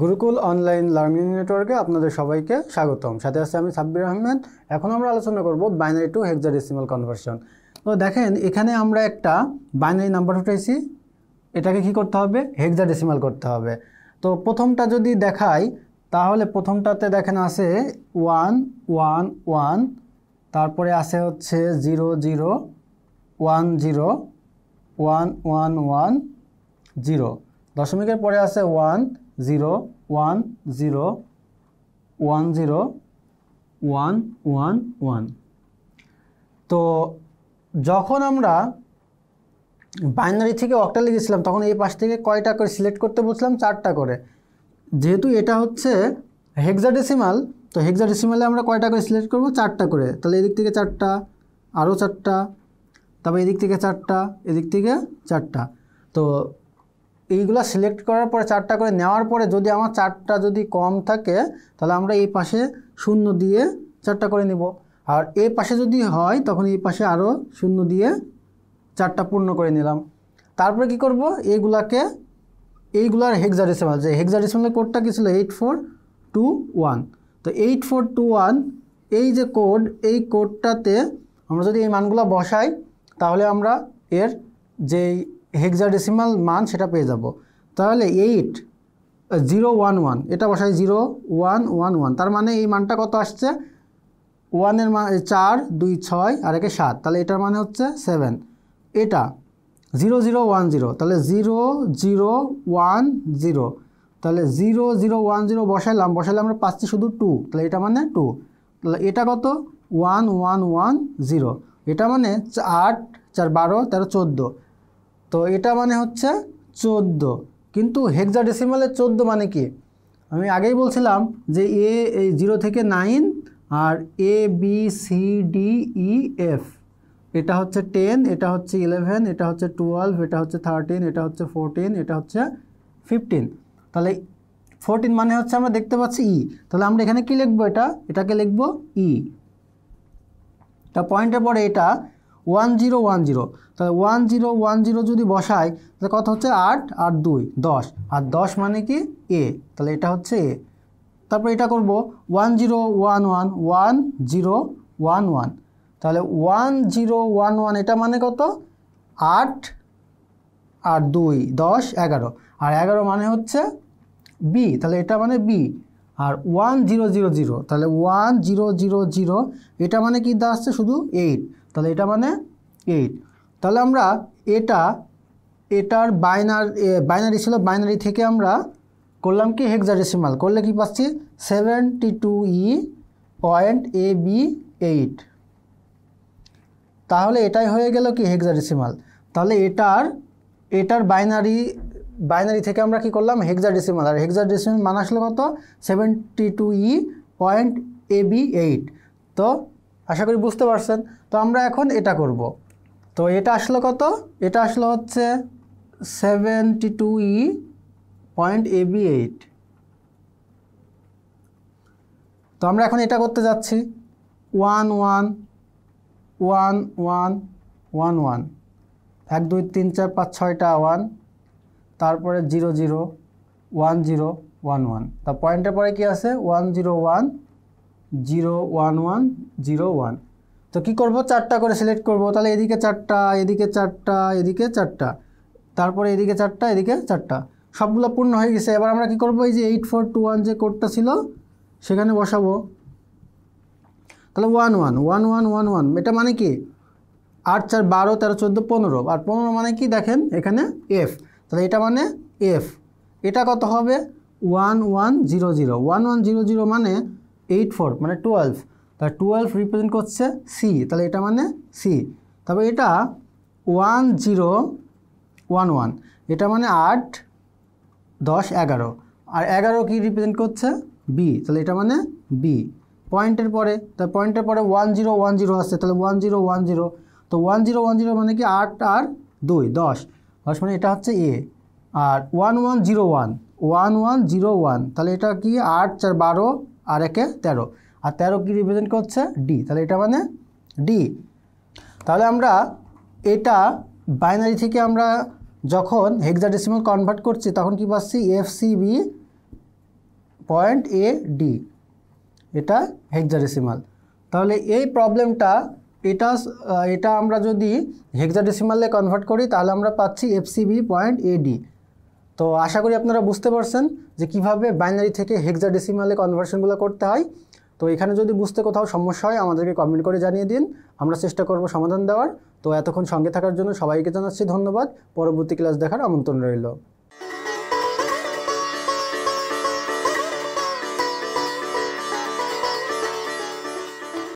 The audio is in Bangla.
গুরুকুল অনলাইন লার্নিং নেটওয়ার্কে আপনাদের সবাইকে স্বাগতম সাথে আছে আমি সাব্বির আহমেদ এখন আমরা আলোচনা করব বাইনারি টু হেক্সাডেসিমাল কনভার্সন তো দেখেন এখানে আমরা একটা বাইনারি নাম্বার উঠেছি এটাকে কি করতে হবে হেক্সাডেসিমাল করতে হবে তো প্রথমটা যদি দেখাই তাহলে প্রথমটাতে দেখেন আছে ওয়ান ওয়ান ওয়ান তারপরে আছে হচ্ছে zero zero one zero one one one zero দশমিকের পরে আছে one zero one zero one zero one one one তো যখন আমরা বাইনারি থেকে অক্টালে গেছিলাম তখন এই পাশ থেকে কয়টা করে সিলেক্ট করতে বলছিলাম চারটা করে যেহেতু এটা হচ্ছে হেক্সাডেসিমাল তো হেক্সাডেসিমালে আমরা কয়টা করে সিলেক্ট করব চারটা করে তাহলে এদিক থেকে চারটা আরও চারটা তারপর এদিক থেকে চারটা এদিক থেকে চারটা তো এইগুলা সিলেক্ট করার পরে চারটা করে নেওয়ার পরে যদি আমার চারটা যদি কম থাকে তাহলে আমরা এই পাশে শূন্য দিয়ে চারটা করে নেব আর এই পাশে যদি হয় তখন এই পাশে আরও শূন্য দিয়ে চারটা পূর্ণ করে নিলাম তারপরে কি করব এইগুলাকে এইগুলার হেক্সাডেসিমাল যে হেক্সাডেসিমালের কোডটা কি ছিল এইট ফোর টু ওয়ান তো এইট ফোর টু ওয়ান এই যে কোড এই কোডটাতে আমরা যদি এই মানগুলো বসাই তাহলে আমরা এর যেই হেক্সাডেসিমাল মান সেটা পেয়ে যাব তাহলে এইট জিরো ওয়ান ওয়ান এটা বসাই জিরো ওয়ান ওয়ান ওয়ান তার মানে এই মানটা কত আসছে ওয়ানের মান চার দুই ছয় আর একে সাত তাহলে এটার মানে হচ্ছে সেভেন এটা জিরো জিরো ওয়ান জিরো তাহলে জিরো জিরো ওয়ান জিরো তাহলে জিরো জিরো ওয়ান জিরো বসাইলাম বসাইলে আমরা পাচ্ছি শুধু টু তাহলে এটা মানে টু তাহলে এটা কত ওয়ান ওয়ান ওয়ান জিরো এটা মানে আট চার বারো তেরো চোদ্দো তো এটা মানে হচ্ছে চোদ্দ কিন্তু হেক্সা ডেসিমালে চোদ্দো মানে কি আমি আগেই বলছিলাম যে এ এই জিরো থেকে নাইন আর A B C D E F এটা হচ্ছে টেন এটা হচ্ছে ইলেভেন এটা হচ্ছে টুয়েলভ এটা হচ্ছে থার্টিন এটা হচ্ছে ফোরটিন এটা হচ্ছে ফিফটিন তাহলে ফোরটিন মানে হচ্ছে আমরা দেখতে পাচ্ছি ই e। তাহলে আমরা এখানে কি লিখবো এটা এটাকে লিখবো ই e। তা পয়েন্টের পরে এটা ওয়ান জিরো ওয়ান জিরো তাহলে ওয়ান জিরো ওয়ান জিরো যদি বসাই তাহলে কত হচ্ছে আট আর দুই দশ আর দশ মানে কি এ তাহলে এটা হচ্ছে এ তারপর এটা করব one zero one one one zero one one তাহলে ওয়ান জিরো ওয়ান ওয়ান এটা মানে কত আট আর দুই দশ এগারো আর এগারো মানে হচ্ছে বি তাহলে এটা মানে বি আর ওয়ান জিরো জিরো জিরো তাহলে ওয়ান জিরো জিরো জিরো এটা মানে কি দাঁড়াচ্ছে শুধু এইট তাহলে এটা মানে এইট তাহলে আমরা এটা এটার বাইনার বাইনারি ছিল বাইনারি থেকে আমরা করলাম কি হেক্সাডেসিমাল করলে কি পাচ্ছি seventy two E point A B eight তাহলে এটাই হয়ে গেল কি ডেসিমাল তাহলে এটার এটার বাইনারি বাইনারি থেকে আমরা কি করলাম হেক্সাডেসিমাল আর হেক্সাডেসিমাল মান আসলে কত seventy two E point A B eight তো আশা করি বুঝতে পারছেন তো আমরা এখন এটা করব তো এটা আসলো কত এটা আসলো হচ্ছে seventy two E point A B eight তো আমরা এখন এটা করতে যাচ্ছি one one one one one one এক দুই তিন চার পাঁচ ছয়টা ওয়ান তারপরে zero zero one zero one one তা পয়েন্টের পরে কি আছে one zero one zero one one zero one তো কী করবো চারটা করে সিলেক্ট করব তাহলে এদিকে চারটা এদিকে চারটা এদিকে চারটা তারপরে এদিকে চারটা এদিকে চারটা সবগুলো পূর্ণ হয়ে গেছে এবার আমরা কি করবো এই যে এইট ফোর টু ওয়ান যে কোডটা ছিল সেখানে বসাবো তাহলে one one one one one one এটা মানে কি আট চার বারো তেরো চোদ্দো পনেরো আর পনেরো মানে কি দেখেন এখানে এফ তাহলে এটা মানে এফ এটা কত হবে one one zero zero one one zero zero মানে এইট ফোর মানে টুয়েলভ তাহলে টুয়েলভ রিপ্রেজেন্ট করছে সি তাহলে এটা মানে সি তবে এটা ওয়ান জিরো ওয়ান ওয়ান এটা মানে আট দশ এগারো আর এগারো কি রিপ্রেজেন্ট করছে বি তাহলে এটা মানে বি পয়েন্টের পরে তার পয়েন্টের পরে ওয়ান জিরো ওয়ান জিরো আসছে তাহলে ওয়ান জিরো ওয়ান জিরো তো ওয়ান জিরো ওয়ান জিরো মানে কি আট আর দুই দশ দশ মানে এটা হচ্ছে এ আর one one zero one one one zero one তাহলে এটা কি আট চার বারো আর একে তেরো আর তেরো কি রিপ্রেজেন্ট করছে ডি তাহলে এটা মানে ডি তাহলে আমরা এটা বাইনারি থেকে আমরা যখন হেক্সাডেসিমাল কনভার্ট করছি তখন কি পাচ্ছি F B point A D এটা হেক্সাডেসিমাল তাহলে এই প্রবলেমটা এটা এটা আমরা যদি হেক্সাডেসিমালে কনভার্ট করি তাহলে আমরা পাচ্ছি F C B point A D তো আশা করি আপনারা বুঝতে পারছেন যে কিভাবে বাইনারি থেকে হেক্সা ডেসিমালে কনভার্সনগুলো করতে হয় তো এখানে যদি বুঝতে কোথাও সমস্যা হয় আমাদেরকে কমেন্ট করে জানিয়ে দিন আমরা চেষ্টা করব সমাধান দেওয়ার তো এতক্ষণ সঙ্গে থাকার জন্য সবাইকে জানাচ্ছি ধন্যবাদ পরবর্তী ক্লাস দেখার আমন্ত্রণ রইল